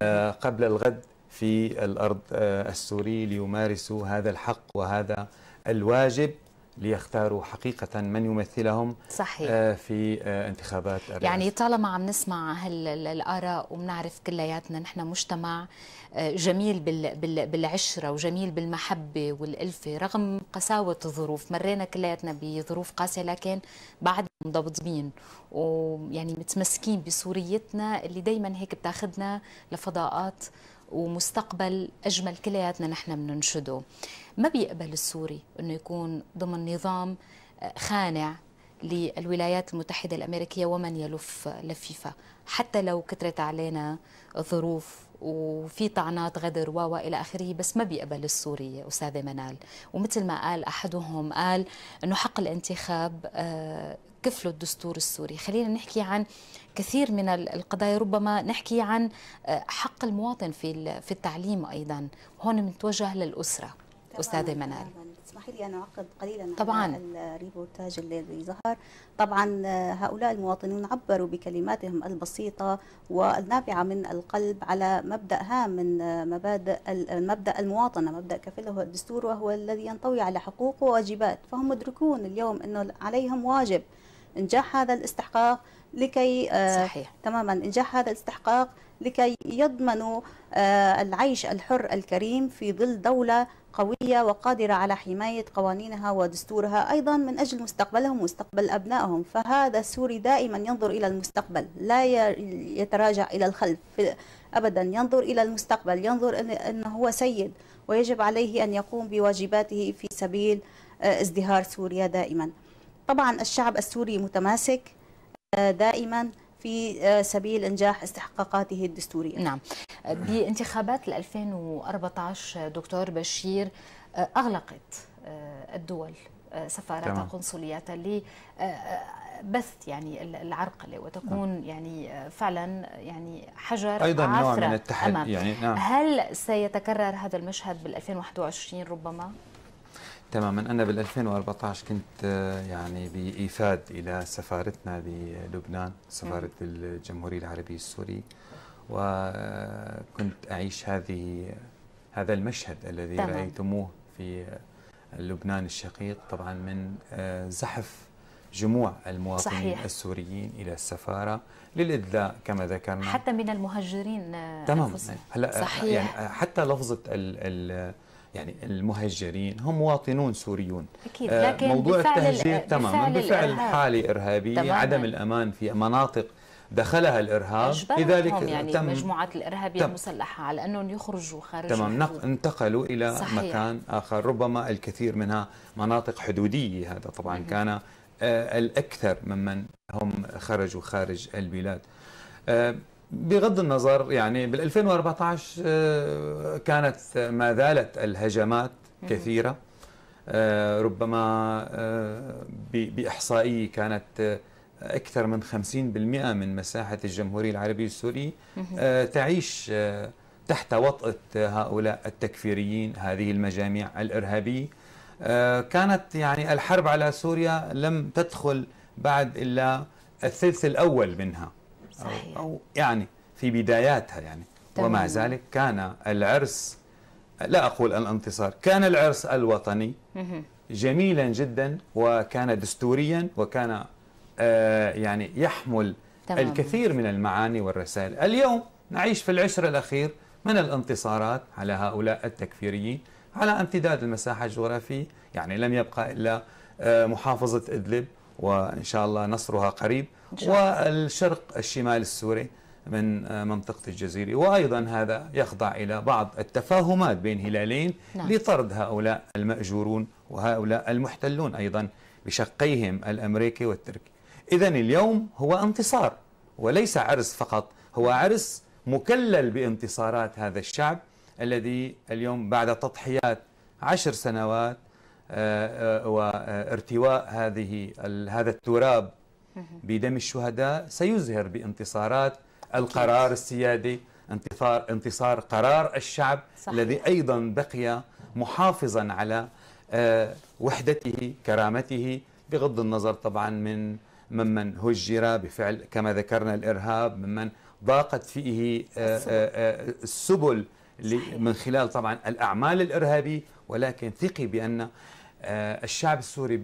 S3: آه، قبل الغد في الارض آه، السوري ليمارسوا هذا الحق وهذا الواجب ليختاروا حقيقة من يمثلهم
S1: صحيح. آه،
S3: في آه، انتخابات الرئاسة يعني
S1: طالما عم نسمع هالآراء وبنعرف كلياتنا نحن مجتمع آه، جميل بالعشرة وجميل بالمحبة والألفة رغم قساوة الظروف مرينا كلياتنا بظروف قاسية لكن بعد منضبطين ويعني متمسكين بسوريتنا اللي دايما هيك بتاخذنا لفضاءات ومستقبل أجمل كلياتنا نحن بننشده ما بيقبل السوري أنه يكون ضمن نظام آه، خانع للولايات المتحدة الأمريكية ومن يلف لفيفة حتى لو كترت علينا الظروف وفي طعنات غدر و إلى آخره بس ما بيقبل السوري أستاذة منال ومثل ما قال أحدهم قال أنه حق الانتخاب آه، كفله الدستور السوري خلينا نحكي عن كثير من القضايا ربما نحكي عن آه، حق المواطن في في التعليم ايضا هون متوجه للاسره استاذه منال
S4: اسمحي لي انا اعقب قليلا طبعا الريبورتاج الذي ظهر طبعا آه، هؤلاء المواطنون عبروا بكلماتهم البسيطه والنابعه من القلب على مبدا هام من آه، مبادئ مبدا المواطنه مبدا كفله الدستور وهو الذي ينطوي على حقوق وواجبات فهم مدركون اليوم انه عليهم واجب انجاح هذا الاستحقاق لكي آه، صحيح. تماما إنجاح هذا الاستحقاق لكي يضمنوا آه، العيش الحر الكريم في ظل دولة قوية وقادرة على حماية قوانينها ودستورها أيضا من أجل مستقبلهم ومستقبل أبنائهم فهذا السوري دائما ينظر إلى المستقبل لا يتراجع إلى الخلف أبدا ينظر إلى المستقبل ينظر أنه هو سيد ويجب عليه أن يقوم بواجباته في سبيل آه، ازدهار سوريا دائما طبعا الشعب السوري متماسك دائما في آه، سبيل انجاح استحقاقاته الدستوريه. نعم. بانتخابات 2014 دكتور بشير
S1: آه، اغلقت آه، الدول سفاراتها قنصلياتها لبث يعني العرقله وتكون نعم. يعني فعلا يعني حجر ايضا نوع من التحدي يعني نعم. هل سيتكرر هذا المشهد بال 2021 ربما؟
S3: تماما أنا بال 2014 كنت آه، يعني بإيفاد إلى سفارتنا بلبنان سفارة الجمهورية العربية السورية وكنت آه، أعيش هذه هذا المشهد الذي تمام. رأيتموه في آه، لبنان الشقيق طبعا من زحف جموع المواطنين صحيح. السوريين الى السفاره للادلاء كما ذكرنا حتى
S1: من المهجرين تمام هلا يعني
S3: حتى لفظه يعني المهجرين هم مواطنون سوريون أكيد. آه، لكن موضوع التهجير تماما بفعل حاله إرهابية تماماً. عدم الأمان في مناطق دخلها الارهاب لذلك يعني تم مجموعات
S1: الارهابيه تم المسلحه على انهم يخرجوا خارج تمام الحدود.
S3: انتقلوا الى صحيح. مكان اخر ربما الكثير منها مناطق حدوديه هذا طبعا مم. كان آه، الاكثر ممن هم خرجوا خارج البلاد آه، بغض النظر يعني بال 2014 آه، كانت ما زالت الهجمات كثيره آه، ربما آه، باحصائيه كانت اكثر من 50% من مساحه الجمهوريه العربيه السوريه تعيش تحت وطأة هؤلاء التكفيريين هذه المجاميع الارهابيه كانت يعني الحرب على سوريا لم تدخل بعد الا الثلث الاول منها صحيح. أو, أو يعني في بداياتها يعني تمام. ومع ذلك كان العرس لا أقول الانتصار كان العرس الوطني جميلا جدا وكان دستوريا وكان آه يعني يحمل تمام. الكثير من المعاني والرسائل اليوم نعيش في العشر الأخير من الانتصارات على هؤلاء التكفيريين على امتداد المساحة الجغرافية يعني لم يبقى إلا آه، محافظة إدلب وإن شاء الله نصرها قريب والشرق الشمال السوري من منطقة الجزيرة وأيضا هذا يخضع إلى بعض التفاهمات بين هلالين نعم. لطرد هؤلاء المأجورون وهؤلاء المحتلون أيضا بشقيهم الأمريكي والتركي إذا اليوم هو انتصار وليس عرس فقط هو عرس مكلل بانتصارات هذا الشعب الذي اليوم بعد تضحيات عشر سنوات آه، آه، وارتواء هذه هذا التراب بدم الشهداء سيزهر بانتصارات القرار السيادي انتصار انتصار قرار الشعب صحيح. الذي ايضا بقي محافظا على آه، وحدته كرامته بغض النظر طبعا من ممن هجر بفعل كما ذكرنا الارهاب ممن ضاقت فيه السبل من خلال طبعا الاعمال الارهابيه ولكن ثقي بان آه، الشعب السوري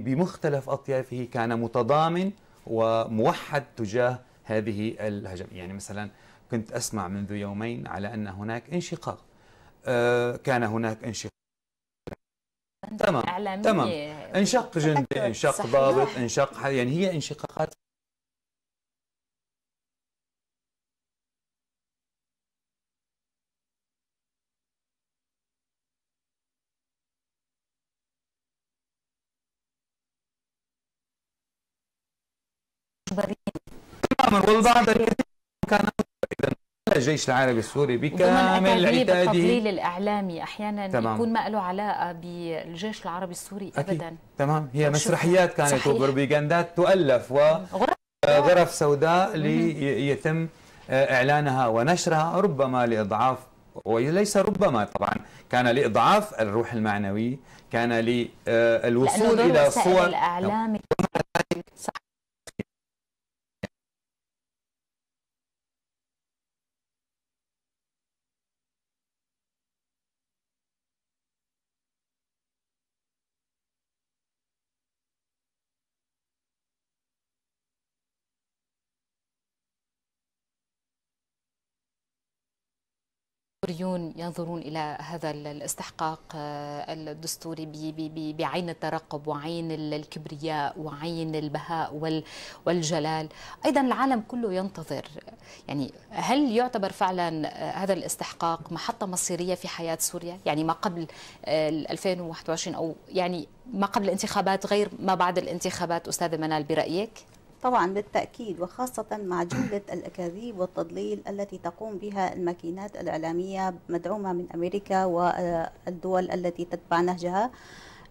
S3: بمختلف أطيافه كان متضامن وموحد تجاه هذه الهجم يعني مثلا كنت أسمع منذ يومين على أن هناك انشقاق آه، كان هناك انشقاق تمام تمام انشق جندي انشق ضابط انشق يعني هي انشقاقات والبعض كان الجيش العربي السوري بكامل عتاده التضليل
S1: الاعلامي احيانا تمام. يكون ما له علاقه بالجيش العربي السوري ابدا أكيد.
S3: تمام هي مسرحيات كانت وبروباغندات تؤلف وغرف سوداء ليتم آه، اعلانها ونشرها ربما لاضعاف وليس ربما طبعا كان لاضعاف الروح المعنوي كان للوصول آه، الى صور
S1: الاعلام صح السوريون ينظرون إلى هذا الاستحقاق آه، الدستوري بعين الترقب وعين الكبرياء وعين البهاء والجلال أيضا العالم كله ينتظر يعني هل يعتبر فعلا آه، هذا الاستحقاق محطة مصيرية في حياة سوريا يعني ما قبل 2021 آه، أو يعني ما قبل الانتخابات غير ما بعد الانتخابات أستاذة منال
S4: برأيك طبعا بالتأكيد وخاصة مع جملة الأكاذيب والتضليل التي تقوم بها الماكينات الإعلامية مدعومة من أمريكا والدول التي تتبع نهجها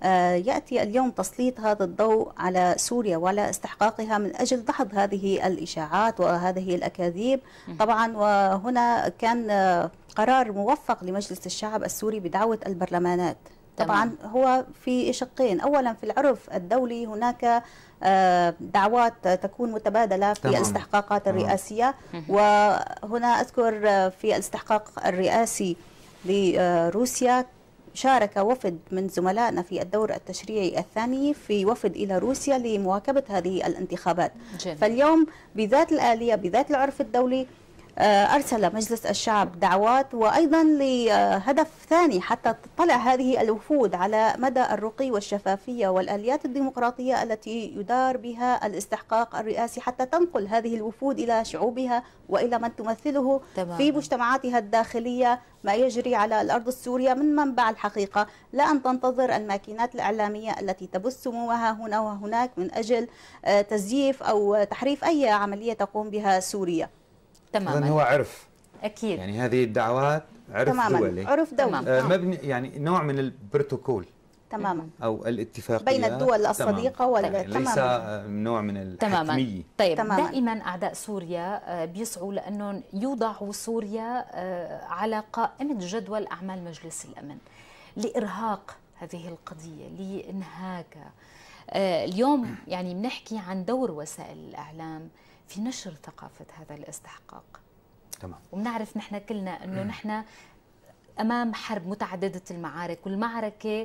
S4: آه، يأتي اليوم تسليط هذا الضوء على سوريا وعلى استحقاقها من أجل دحض هذه الإشاعات وهذه الأكاذيب طبعا وهنا كان آه، قرار موفق لمجلس الشعب السوري بدعوة البرلمانات طبعا هو في شقين أولا في العرف الدولي هناك آه، دعوات تكون متبادله في تمام. الاستحقاقات الرئاسيه وهنا اذكر في الاستحقاق الرئاسي لروسيا شارك وفد من زملائنا في الدور التشريعي الثاني في وفد إلى روسيا لمواكبة هذه الانتخابات جميل. فاليوم بذات الآلية بذات العرف الدولي آه، أرسل مجلس الشعب دعوات وأيضا لهدف ثاني حتى تطلع هذه الوفود على مدى الرقي والشفافية والآليات الديمقراطية التي يدار بها الاستحقاق الرئاسي حتى تنقل هذه الوفود إلى شعوبها وإلى من تمثله تمام. في مجتمعاتها الداخلية ما يجري على الأرض السورية من منبع الحقيقة لا أن تنتظر الماكينات الإعلامية التي تبث سموها هنا وهناك من أجل آه، تزييف أو تحريف أي عملية تقوم بها سوريا تماما اذا هو عرف اكيد
S3: يعني هذه الدعوات عرف تماما. دولي عرف دولي آه مبني يعني نوع من البروتوكول تماما او الاتفاقيه بين الدول الصديقه
S4: ولا يعني ليس
S3: آه، نوع من الحتميه تماما طيب
S1: تماما. دائما اعداء سوريا آه، بيسعوا لانهم يوضعوا سوريا آه، على قائمه جدول اعمال مجلس الامن لارهاق هذه القضيه لانهاكها اليوم يعني بنحكي عن دور وسائل الاعلام في نشر ثقافة هذا الاستحقاق تمام وبنعرف نحن كلنا أنه نحن امام حرب متعدده المعارك والمعركه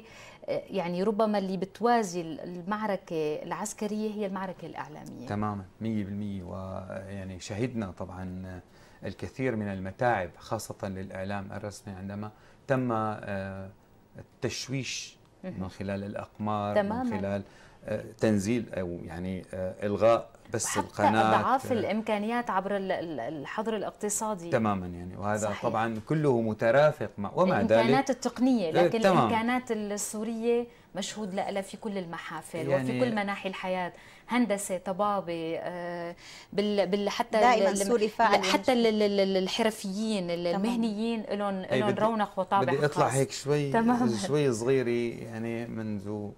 S1: آه، يعني ربما اللي بتوازي المعركه العسكريه هي المعركه الاعلاميه تماما
S3: 100% ويعني شهدنا طبعا الكثير من المتاعب خاصه للاعلام الرسمي عندما تم آه، التشويش من خلال الاقمار تماماً. من خلال آه، تنزيل او يعني الغاء بس القناه اضعاف
S1: الامكانيات عبر الحظر الاقتصادي تماما
S3: يعني وهذا صحيح. طبعا كله مترافق مع الإمكانات ذلك الامكانات
S1: التقنيه إيه، لكن تمام. الامكانات السوريه مشهود لها في كل المحافل يعني وفي كل مناحي الحياه هندسه طبابه آه، بال بال حتى دائما سوري فاعل حتى الحرفيين المهنيين لهم إيه، لهم رونق وطابع بدي اطلع هيك شوي تمام. شوي
S3: صغيره يعني منذ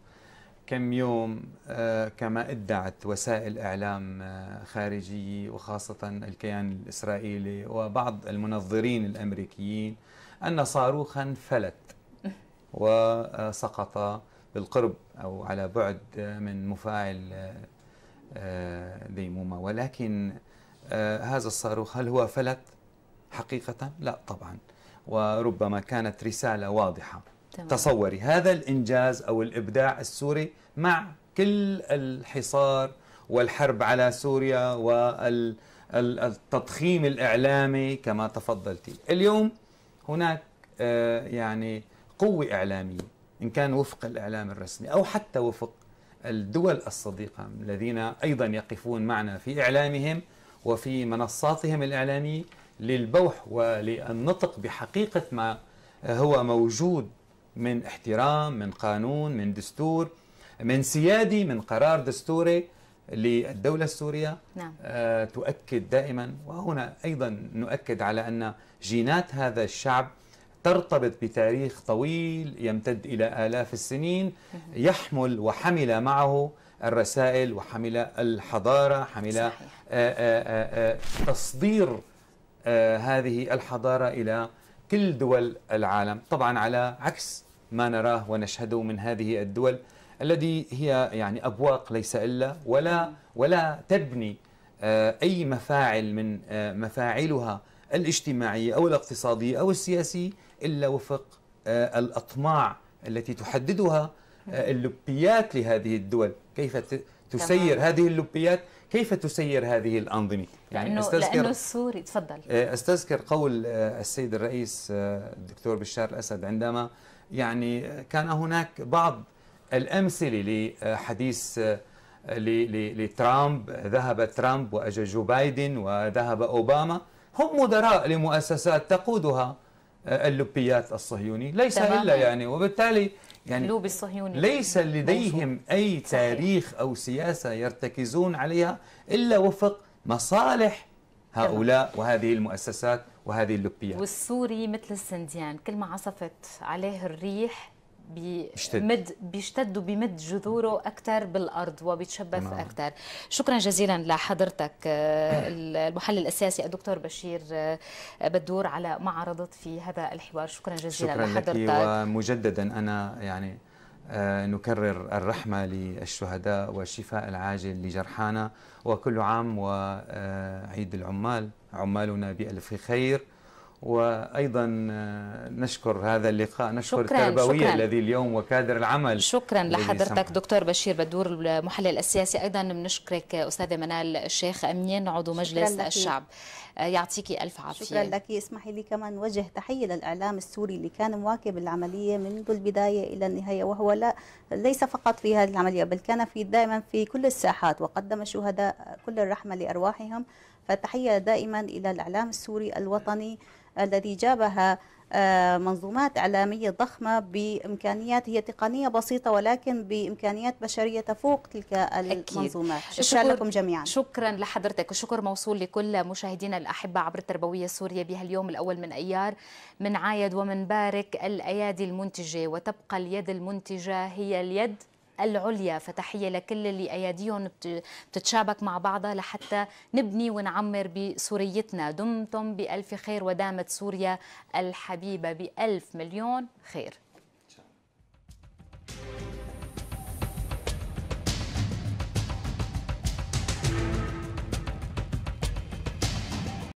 S3: كم يوم آه، كما ادعت وسائل اعلام آه، خارجيه وخاصه الكيان الاسرائيلي وبعض المنظرين الامريكيين ان صاروخا فلت وسقط بالقرب او على بعد من مفاعل آه، ديمومه ولكن هذا الصاروخ هل هو فلت حقيقه؟ لا طبعا وربما كانت رساله واضحه تمام. تصوري هذا الإنجاز أو الإبداع السوري مع كل الحصار والحرب على سوريا والتضخيم الإعلامي كما تفضلتي اليوم هناك آه، يعني قوة إعلامية إن كان وفق الإعلام الرسمي أو حتى وفق الدول الصديقة الذين أيضا يقفون معنا في إعلامهم وفي منصاتهم الإعلامية للبوح وللنطق بحقيقة ما هو موجود من احترام من قانون من دستور من سيادي من قرار دستوري للدولة السورية نعم. آه، تؤكد دائما وهنا أيضا نؤكد على أن جينات هذا الشعب ترتبط بتاريخ طويل يمتد إلى آلاف السنين يحمل وحمل معه الرسائل وحمل الحضارة حمل صحيح. آه، آه، تصدير هذه الحضارة إلى كل دول العالم طبعا على عكس ما نراه ونشهده من هذه الدول الذي هي يعني أبواق ليس إلا ولا ولا تبني آه، أي مفاعل من آه، مفاعلها الاجتماعية أو الاقتصادية أو السياسية إلا وفق آه، الأطماع التي تحددها اللبيات لهذه الدول كيف تسير هذه اللبيات كيف تسير هذه الأنظمة؟ يعني لأنه, أستذكر لأنه
S1: السوري تفضل
S3: آه، أستذكر قول آه، السيد الرئيس آه، الدكتور بشار الأسد عندما يعني كان هناك بعض الأمثلة لحديث لترامب ذهب ترامب وأجا بايدن وذهب أوباما هم مدراء لمؤسسات تقودها اللبيات الصهيوني ليس تمام. إلا يعني وبالتالي يعني
S1: الصهيوني ليس
S3: لديهم أي تاريخ أو سياسة يرتكزون عليها إلا وفق مصالح هؤلاء وهذه المؤسسات وهذه اللبيات
S1: والسوري مثل السنديان كل ما عصفت عليه الريح بمد بيشتد وبيمد جذوره اكثر بالارض وبيتشبث نعم. اكثر شكرا جزيلا لحضرتك آه، المحلل الاساسي الدكتور بشير آه، بدور على ما عرضت في هذا الحوار شكرا جزيلا شكرا لحضرتك لك
S3: ومجددا انا يعني آه، نكرر الرحمة للشهداء والشفاء العاجل لجرحانا وكل عام وعيد العمال عمالنا بألف خير وايضا آه، نشكر هذا اللقاء نشكر شكراً التربويه شكراً الذي اليوم وكادر العمل شكرا لحضرتك
S1: دكتور بشير بدور المحلل السياسي ايضا بنشكرك استاذه منال الشيخ امين عضو مجلس الشعب آه، يعطيكي الف عافيه شكرا لك
S4: اسمحي لي كمان وجه تحيه للاعلام السوري اللي كان مواكب العمليه منذ البدايه الى النهايه وهو لا ليس فقط في هذه العمليه بل كان في دائما في كل الساحات وقدم الشهداء كل الرحمه لارواحهم فتحيه دائما الى الاعلام السوري الوطني الذي جابها آه، منظومات إعلامية ضخمة بإمكانيات هي تقنية بسيطة ولكن بإمكانيات بشرية تفوق تلك المنظومات أكيد. شكرا لكم جميعا شكرا لحضرتك وشكر موصول لكل مشاهدينا الأحبة عبر التربوية السورية بهاليوم
S1: الأول من أيار من عايد ومن بارك الأيادي المنتجة وتبقى اليد المنتجة هي اليد العليا فتحية لكل اللي أياديهم بتتشابك مع بعضها لحتى نبني ونعمر بسوريتنا دمتم بألف خير ودامت سوريا الحبيبة بألف مليون خير